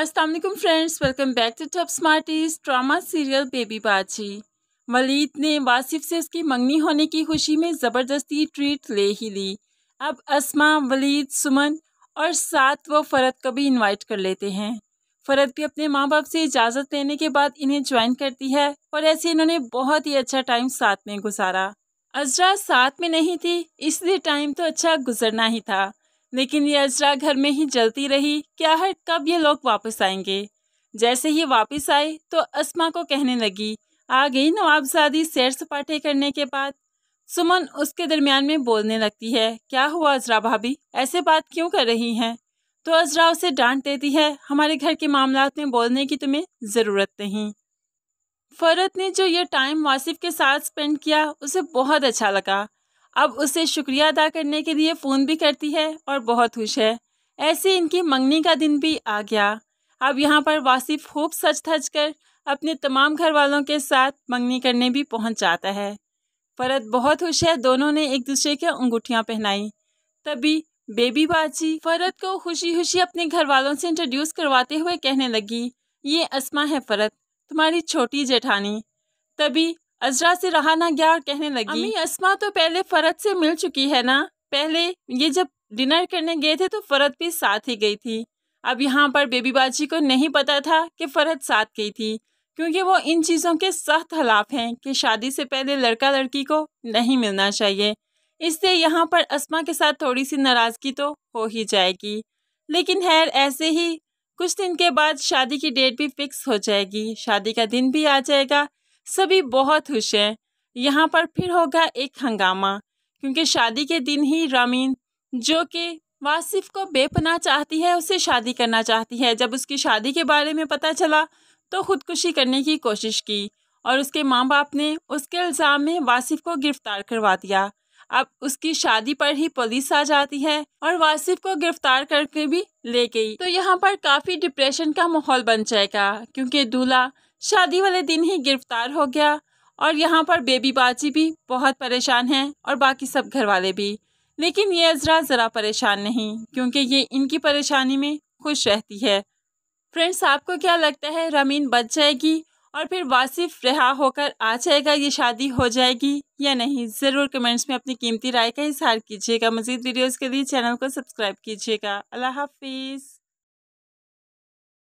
Aslam friends welcome back to top smarties drama serial baby Baji Waleed ने वासिफ से उसकी मंगनी होने की खुशी में ज़बरदस्ती ट्रीट ले ही ली अब असमा वलीद सुमन और साथ वो फ़रत को भी इनवाइट कर लेते हैं फ़रत भी अपने माँ बाप से इजाज़त लेने के बाद इन्हें ज्वाइन करती है और ऐसे इन्होंने बहुत ही अच्छा टाइम साथ में गुजारा अजरा साथ में नहीं थी इसलिए टाइम तो अच्छा गुजरना ही था लेकिन ये अजरा घर में ही जलती रही क्या है कब ये लोग वापस आएंगे जैसे ही वापस आए तो असमा को कहने लगी आ गई नवाबजादी सैर सपाटे करने के बाद सुमन उसके दरमियान में बोलने लगती है क्या हुआ अजरा भाभी ऐसे बात क्यों कर रही हैं तो अजरा उसे डांट देती है हमारे घर के मामला में बोलने की तुम्हें ज़रूरत नहीं फ़रत ने जो ये टाइम वासिफ के साथ स्पेंड किया उसे बहुत अच्छा लगा अब उसे शुक्रिया अदा करने के लिए फ़ोन भी करती है और बहुत खुश है ऐसे इनकी मंगनी का दिन भी आ गया अब यहाँ पर वासिफ खूब सच थच कर अपने तमाम घर वालों के साथ मंगनी करने भी पहुँच जाता है फरत बहुत खुश है दोनों ने एक दूसरे के अंगूठियाँ पहनाई तभी बेबी बाजी फरत को खुशी खुशी अपने घर वालों से इंट्रोड्यूस करवाते हुए कहने लगी ये असमा है फरत तुम्हारी छोटी जेठानी तभी अजरा से रहा ना गया और कहने लगी अम्मी अस्मा तो पहले फरत से मिल चुकी है ना पहले ये जब डिनर करने गए थे तो फरत भी साथ ही गई थी अब यहाँ पर बेबी बाजी को नहीं पता था कि फरत साथ गई थी क्योंकि वो इन चीज़ों के सख्त हलाफ हैं कि शादी से पहले लड़का लड़की को नहीं मिलना चाहिए इससे यहाँ पर अस्मा के साथ थोड़ी सी नाराज़गी तो हो ही जाएगी लेकिन खैर ऐसे ही कुछ दिन के बाद शादी की डेट भी फिक्स हो जाएगी शादी का दिन भी आ जाएगा सभी बहुत खुश हैं यहाँ पर फिर होगा एक हंगामा क्योंकि शादी के दिन ही रामीन जो कि वासिफ को बेपना चाहती है उसे शादी करना चाहती है जब उसकी शादी के बारे में पता चला तो खुदकुशी करने की कोशिश की और उसके माँ बाप ने उसके इल्ज़ाम में वासिफ को गिरफ्तार करवा दिया अब उसकी शादी पर ही पुलिस आ जाती है और वासिफ को गिरफ्तार करके भी ले गई तो यहाँ पर काफ़ी डिप्रेशन का माहौल बन जाएगा क्योंकि दूल्हा शादी वाले दिन ही गिरफ्तार हो गया और यहाँ पर बेबी बाजी भी बहुत परेशान हैं और बाकी सब घर वाले भी लेकिन ये अजरा ज़रा परेशान नहीं क्योंकि ये इनकी परेशानी में खुश रहती है फ्रेंड्स आपको क्या लगता है रमीन बच जाएगी और फिर वासिफ रिहा होकर आ जाएगा ये शादी हो जाएगी या नहीं ज़रूर कमेंट्स में अपनी कीमती राय का इजहार कीजिएगा मज़ीद वीडियोज़ के लिए चैनल को सब्सक्राइब कीजिएगा अल्लाह हाफिज़